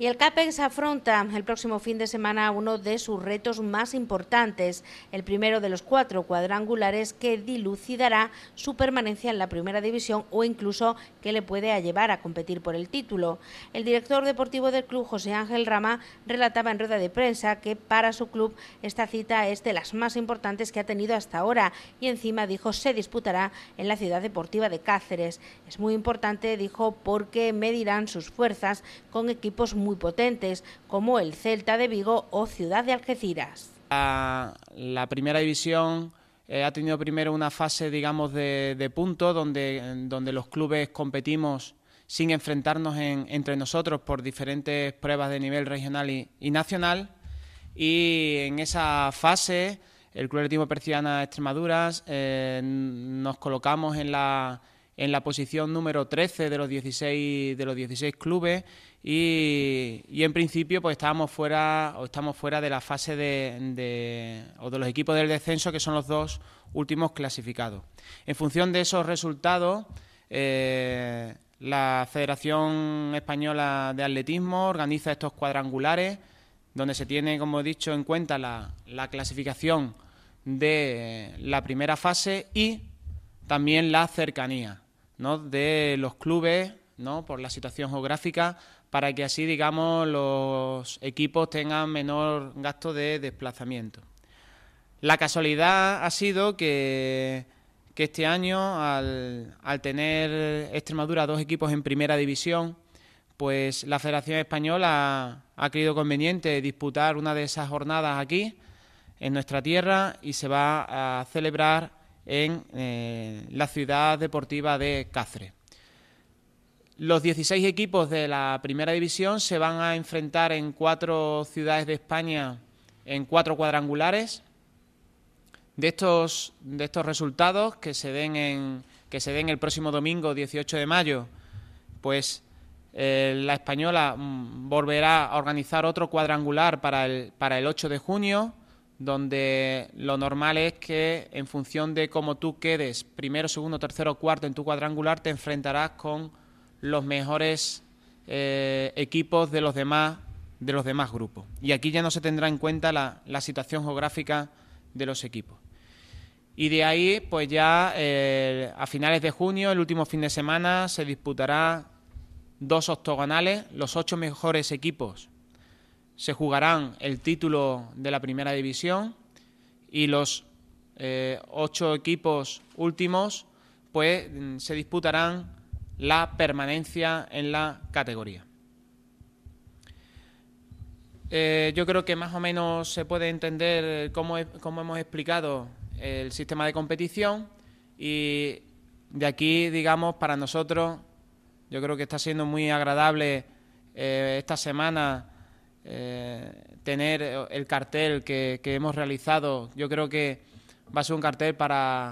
Y el CAPEX afronta el próximo fin de semana uno de sus retos más importantes, el primero de los cuatro cuadrangulares que dilucidará su permanencia en la primera división o incluso que le puede llevar a competir por el título. El director deportivo del club, José Ángel Rama, relataba en rueda de prensa que para su club esta cita es de las más importantes que ha tenido hasta ahora y encima dijo se disputará en la ciudad deportiva de Cáceres. Es muy importante, dijo, porque medirán sus fuerzas con equipos muy muy potentes como el Celta de Vigo o Ciudad de Algeciras. La, primera división eh, ha tenido primero una fase, digamos, de, punto... donde, donde los clubes competimos sin enfrentarnos entre nosotros por diferentes pruebas de nivel regional y, nacional. Y en esa fase, el Club Atlético Perciana Extremaduras eh, nos colocamos en la, en la posición número 13 de los 16, de los 16 clubes y, en principio pues estábamos fuera o estamos fuera de la fase de, de, o de los equipos del descenso que son los dos últimos clasificados. En función de esos resultados, eh, la Federación Española de Atletismo organiza estos cuadrangulares donde se tiene, como he dicho, en cuenta la clasificación de la primera fase y también la cercanía de los clubes ¿no? por la situación geográfica para que así digamos los equipos tengan menor gasto de desplazamiento. La casualidad ha sido que, este año al, tener Extremadura dos equipos en primera división, pues la Federación Española ha, ha creído conveniente disputar una de esas jornadas aquí, en nuestra tierra, y se va a celebrar en eh, la ciudad deportiva de Cáceres. Los 16 equipos de la primera división se van a enfrentar en cuatro ciudades de España en cuatro cuadrangulares. De estos, de estos resultados que se, den en, que se den el próximo domingo 18 de mayo, pues eh, la española mm, volverá a organizar otro cuadrangular para el, para el 8 de junio donde lo normal es que en función de cómo tú quedes primero, segundo, tercero, cuarto en tu cuadrangular, te enfrentarás con los mejores eh, equipos de los demás de los demás grupos. Y aquí ya no se tendrá en cuenta la, situación geográfica de los equipos. Y de ahí, pues ya eh, a finales de junio, el último fin de semana, se disputará dos octogonales. Los ocho mejores equipos se jugarán el título de la primera división y los eh, ocho equipos últimos pues mm, se disputarán la permanencia en la categoría. Eh, yo creo que más o menos se puede entender cómo, hemos explicado el sistema de competición y de aquí, digamos, para nosotros, yo creo que está siendo muy agradable eh, esta semana eh, tener el cartel que, que hemos realizado. Yo creo que va a ser un cartel para...